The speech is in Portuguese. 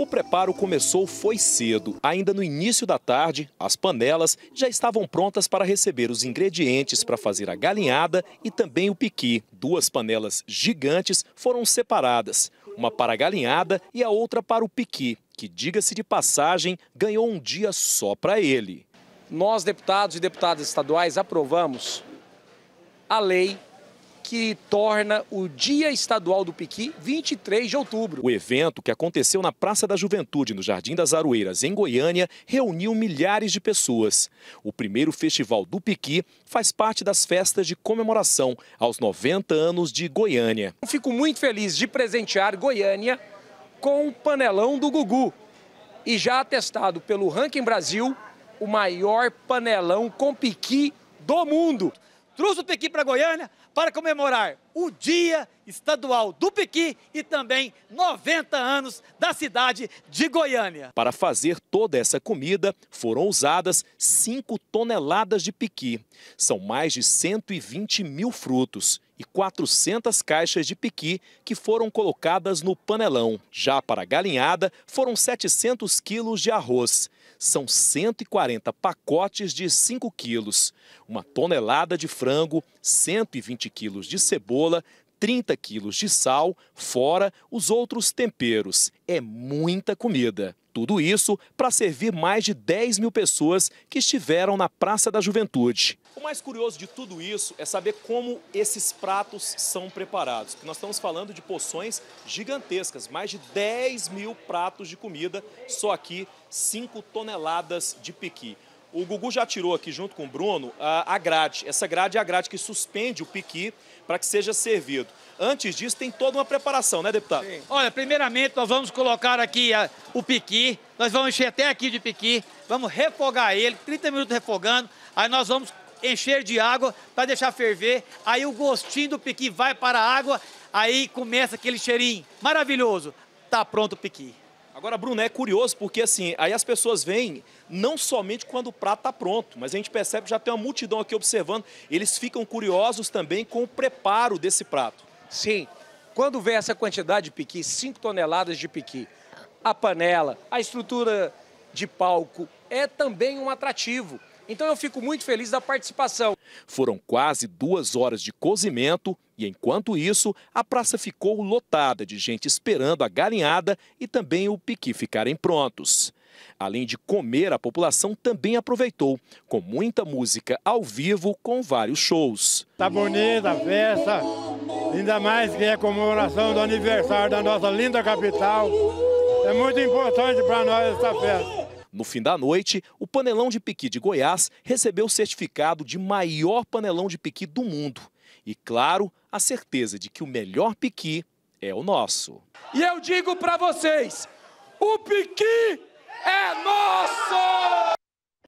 O preparo começou foi cedo. Ainda no início da tarde, as panelas já estavam prontas para receber os ingredientes para fazer a galinhada e também o piqui. Duas panelas gigantes foram separadas, uma para a galinhada e a outra para o piqui, que, diga-se de passagem, ganhou um dia só para ele. Nós, deputados e deputadas estaduais, aprovamos a lei que torna o Dia Estadual do Piqui 23 de outubro. O evento, que aconteceu na Praça da Juventude, no Jardim das Aroeiras, em Goiânia, reuniu milhares de pessoas. O primeiro Festival do Piqui faz parte das festas de comemoração aos 90 anos de Goiânia. Eu fico muito feliz de presentear Goiânia com o panelão do Gugu. E já atestado pelo Ranking Brasil, o maior panelão com piqui do mundo. Trouxe o Pequi para Goiânia para comemorar o Dia Estadual do Piqui e também 90 anos da cidade de Goiânia. Para fazer toda essa comida, foram usadas 5 toneladas de piqui. São mais de 120 mil frutos e 400 caixas de piqui que foram colocadas no panelão. Já para a galinhada, foram 700 quilos de arroz. São 140 pacotes de 5 quilos, uma tonelada de frango, 120 quilos de cebola, cebola, 30 quilos de sal, fora os outros temperos. É muita comida. Tudo isso para servir mais de 10 mil pessoas que estiveram na Praça da Juventude. O mais curioso de tudo isso é saber como esses pratos são preparados. Porque nós estamos falando de poções gigantescas, mais de 10 mil pratos de comida, só aqui 5 toneladas de piqui. O Gugu já tirou aqui, junto com o Bruno, a grade. Essa grade é a grade que suspende o piqui para que seja servido. Antes disso, tem toda uma preparação, né, deputado? Sim. Olha, primeiramente, nós vamos colocar aqui a, o piqui. Nós vamos encher até aqui de piqui. Vamos refogar ele, 30 minutos refogando. Aí nós vamos encher de água para deixar ferver. Aí o gostinho do piqui vai para a água. Aí começa aquele cheirinho maravilhoso. Tá pronto o piqui. Agora, Bruno, é curioso porque assim, aí as pessoas vêm não somente quando o prato está pronto, mas a gente percebe que já tem uma multidão aqui observando, eles ficam curiosos também com o preparo desse prato. Sim, quando vem essa quantidade de piqui, 5 toneladas de piqui, a panela, a estrutura de palco, é também um atrativo. Então eu fico muito feliz da participação. Foram quase duas horas de cozimento e, enquanto isso, a praça ficou lotada de gente esperando a galinhada e também o piqui ficarem prontos. Além de comer, a população também aproveitou, com muita música ao vivo, com vários shows. Tá bonita a festa, ainda mais que é a comemoração do aniversário da nossa linda capital. É muito importante para nós essa festa. No fim da noite, panelão de piqui de Goiás recebeu o certificado de maior panelão de piqui do mundo. E claro, a certeza de que o melhor piqui é o nosso. E eu digo para vocês, o piqui é nosso!